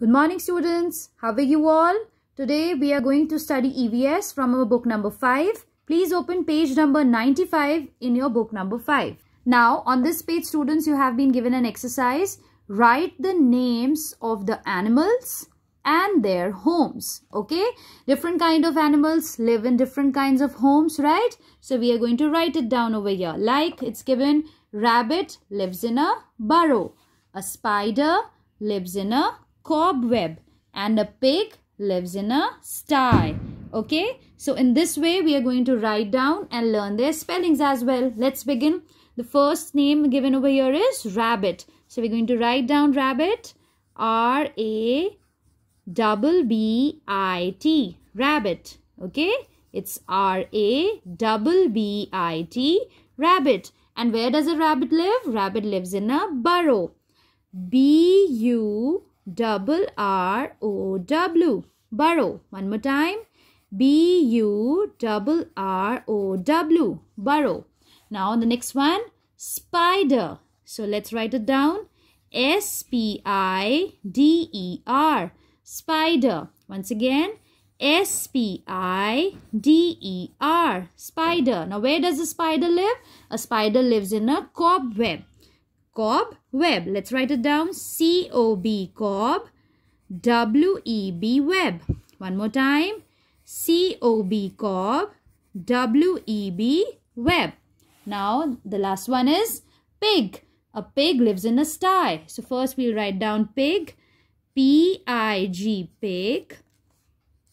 Good morning students. How are you all? Today we are going to study EVS from our book number 5. Please open page number 95 in your book number 5. Now on this page students you have been given an exercise. Write the names of the animals and their homes. Okay. Different kind of animals live in different kinds of homes right. So we are going to write it down over here. Like it's given rabbit lives in a burrow. A spider lives in a cobweb and a pig lives in a sty. Okay, so in this way we are going to write down and learn their spellings as well. Let's begin. The first name given over here is rabbit. So we're going to write down rabbit. R-A-B-B-I-T. Rabbit. Okay, it's R-A-B-B-I-T. Rabbit. And where does a rabbit live? Rabbit lives in a burrow. B-U double R O W. Burrow. One more time. B U double R O W. Burrow. Now the next one. Spider. So let's write it down. S P I D E R. Spider. Once again. S P I D E R. Spider. Now where does a spider live? A spider lives in a cobweb. Cob web. Let's write it down. C-O-B, cob. W-E-B, web. One more time. C-O-B, cob. W-E-B, web. Now, the last one is pig. A pig lives in a sty. So, first we'll write down pig. P-I-G, pig.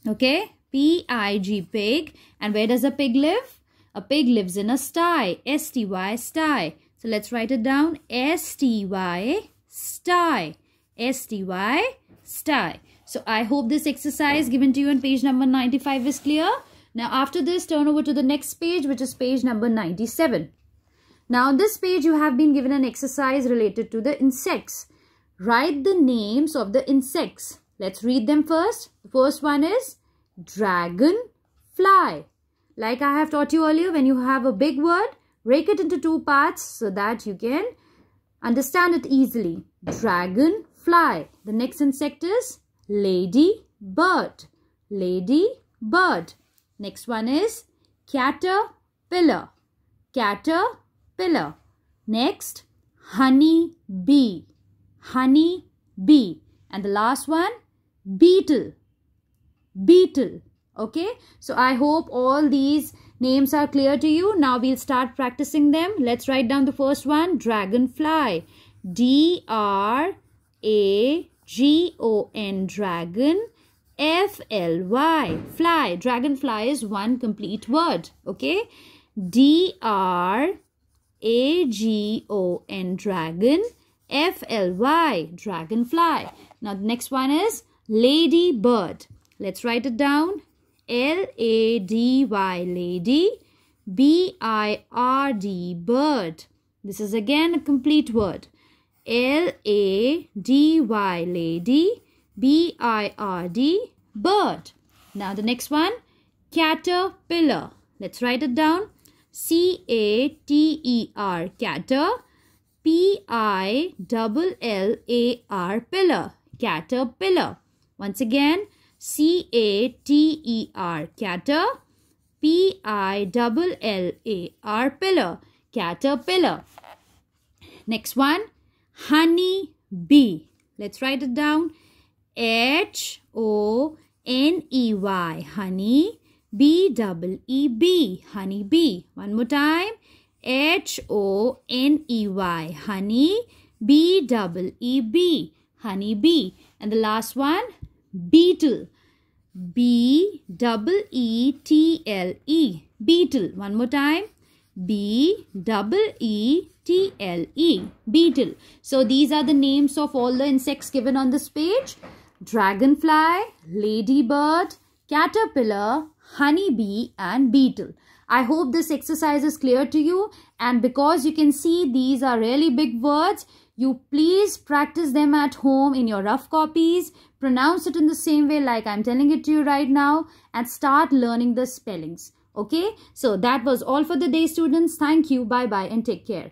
Okay? P-I-G, pig. And where does a pig live? A pig lives in a sty. S-T-Y, sty. So let's write it down. S-T-Y, sty. S-T-Y, sty. So I hope this exercise given to you on page number 95 is clear. Now after this, turn over to the next page, which is page number 97. Now on this page, you have been given an exercise related to the insects. Write the names of the insects. Let's read them first. The first one is dragon fly. Like I have taught you earlier, when you have a big word, break it into two parts so that you can understand it easily. Dragon fly. The next insect is lady bird. Lady bird. Next one is caterpillar. Caterpillar. Next, honey bee. Honey bee. And the last one, beetle. Beetle okay so i hope all these names are clear to you now we'll start practicing them let's write down the first one dragonfly d r a g o n dragon f l y fly dragonfly is one complete word okay d r a g o n dragon f l y dragonfly now the next one is ladybird let's write it down L A D Y lady, B I R D bird. This is again a complete word. L A D Y lady, B I R D bird. Now the next one, caterpillar. Let's write it down. C A T E R cater P I double L A R pillar caterpillar. Once again C A T E R cater P I double L A R pillar caterpillar. Next one honey bee. Let's write it down. H O N E Y honey B double E B honey bee. One more time. H O N E Y honey B double E B honey bee. And the last one beetle B double E T L E. Beetle. One more time. B double E T L E. Beetle. So these are the names of all the insects given on this page. Dragonfly, ladybird, caterpillar, honeybee and beetle. I hope this exercise is clear to you and because you can see these are really big words, you please practice them at home in your rough copies pronounce it in the same way like I'm telling it to you right now and start learning the spellings. Okay, so that was all for the day students. Thank you. Bye-bye and take care.